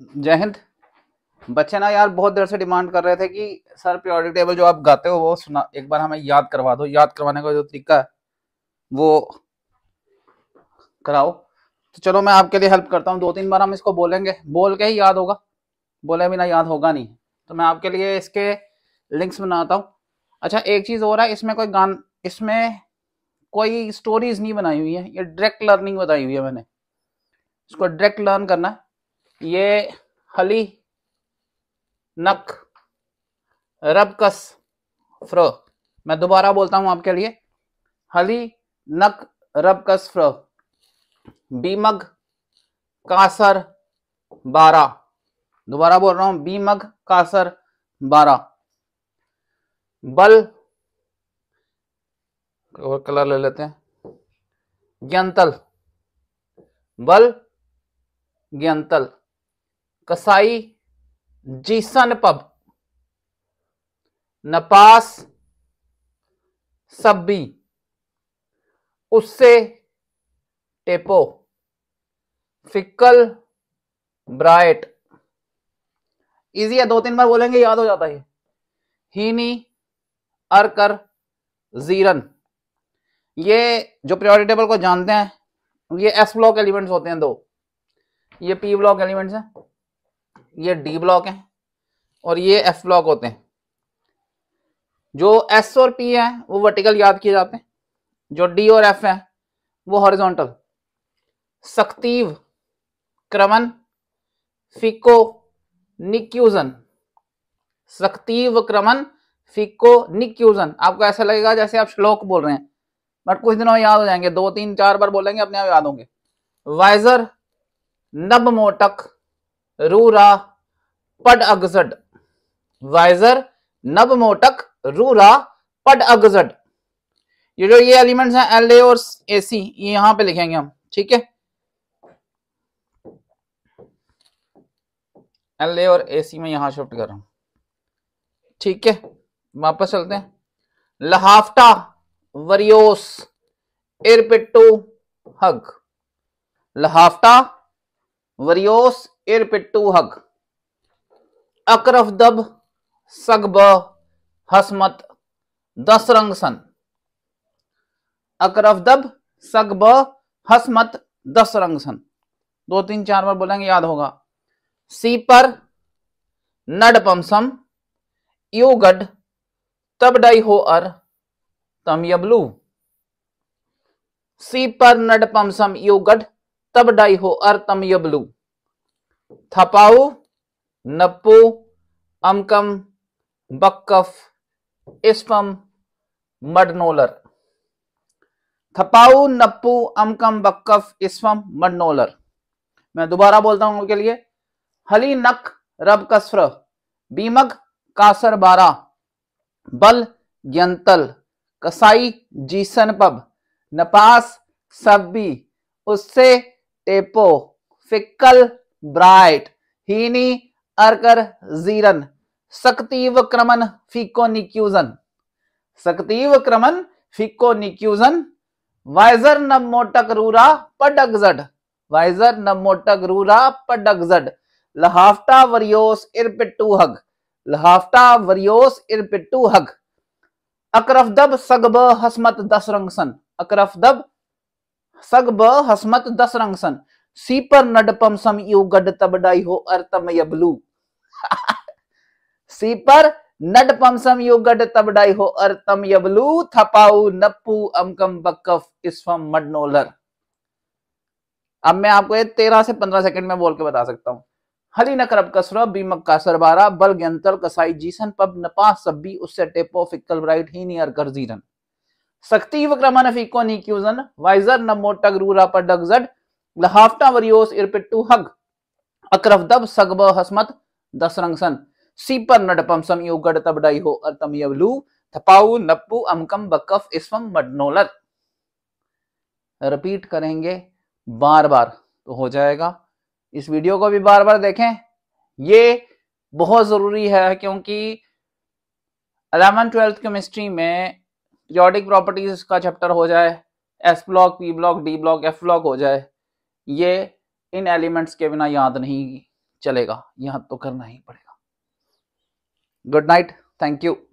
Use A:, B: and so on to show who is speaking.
A: जय हिंद बच्चे ना यार बहुत देर से डिमांड कर रहे थे कि सर पीरियोडिक टेबल जो आप गाते हो वो सुना एक बार हमें याद करवा दो याद करवाने का जो तरीका है वो कराओ तो चलो मैं आपके लिए हेल्प करता हूँ दो तीन बार हम इसको बोलेंगे बोल के ही याद होगा बोले बिना याद होगा नहीं तो मैं आपके लिए इसके लिंक्स बनाता हूँ अच्छा एक चीज़ हो रहा है इसमें कोई गान इसमें कोई स्टोरीज नहीं बनाई हुई है ये डायरेक्ट लर्निंग बताई हुई है मैंने इसको डायरेक्ट लर्न करना है ये हली नक रबकस फ्र मैं दोबारा बोलता हूं आपके लिए हली नक रबकस फ्र बीमग कासर बारा दोबारा बोल रहा हूं बीमग कासर बारा बल और कलर ले लेते हैं ज्ञानतल बल ज्ञानतल कसाई जीसन पब नपास सब्बी उससे टेपो फिकल ब्राइट इजी है दो तीन बार बोलेंगे याद हो जाता है हीनी अरकर जीरन ये जो प्रायोरिटी टेबल को जानते हैं ये एस ब्लॉक एलिमेंट्स होते हैं दो ये पी ब्लॉक एलिमेंट्स हैं ये डी ब्लॉक है और ये एफ ब्लॉक होते हैं जो एस और पी है वो वर्टिकल याद किए जाते हैं जो डी और एफ है वो हॉरिजॉन्टल सक्तीव क्रमन फिको निक्यूजन सक्तीव क्रमन फिको निक्यूजन आपको ऐसा लगेगा जैसे आप श्लोक बोल रहे हैं बट कुछ दिनों में याद हो जाएंगे दो तीन चार बार बोलेंगे अपने आप याद होंगे वाइजर नब मोटक रूरा पड अगजड वाइजर नब मोटक रूरा पड अगजड ये जो ये एलिमेंट्स हैं एल ए और ए सी ये यहां पे लिखेंगे हम ठीक है एल ए और ए सी में यहां शिफ्ट कर रहा हूं ठीक है वापस चलते हैं लहाफ्टा वरियोस एरपिटू हग लहाफ्टा वरियोस इरपिट्टू हग दब सगब हसमत अकरफ दब सगब हसमत सन दो तीन चार बार बोलेंगे याद होगा सी पर नडपमसम यूगड तब डई हो अर तम यबलू सी पर नडपमसम यूगड तब डई हो अर तम यबलू थपाऊ नप्पू अमकम बक्कफ इस्पम मडनोलर थपाऊ नप्पू अमकम बक्कफ इस्फम मडनोलर मैं दोबारा बोलता हूं उनके लिए हली नक रब कसर बीमक कासर बारा बल यंतल कसाई जीसन पब नपास सब्बी उससे टेपो फिक्कल ब्राइट हीनी अर्कर जीरन सकतीव क्रमन फिको निक्यूजन सकतीव क्रमन फिको निक्यूजन वाइजर नमोटक रूरा पडगजड वाइजर नमोटक रूरा पडगजड लहाफ्टा वरियोस इरपिट्टू हग लहाफ्टा वरियोस इरपिट्टू हग अकरफ दब सगब हसमत दस रंगसन अकरफ दब सगब हसमत दस रंगसन सीपर नडपम सम यू युगड तबडाई हो अर्थम यबलू सीपर नडपम सम यू युगड तबडाई हो अर्थम यबलू थपाऊ नपू अमकम बकफ इसम मडनोलर अब मैं आपको ये तेरह से पंद्रह सेकंड में बोल के बता सकता हूं हली नकरब कसर बीमक का सरबारा बल गंतर कसाई जीसन पब नपा सब्बी उससे टेपो फिकल ब्राइट ही नियर कर जीरन सख्ती नफी को नी क्यूजन वाइजर नमो टग रूरा पर डगजड लहाफ्ट आवर योस इरपिट टू सीपर नडपम रिपीट करेंगे बार बार तो हो जाएगा इस वीडियो को भी बार बार देखें ये बहुत जरूरी है क्योंकि अलेवन ट्वेल्थ केमिस्ट्री में प्रॉपर्टीज का चैप्टर हो जाए S block P block D block F block हो जाए ये इन एलिमेंट्स के बिना याद नहीं चलेगा यहां तो करना ही पड़ेगा गुड नाइट थैंक यू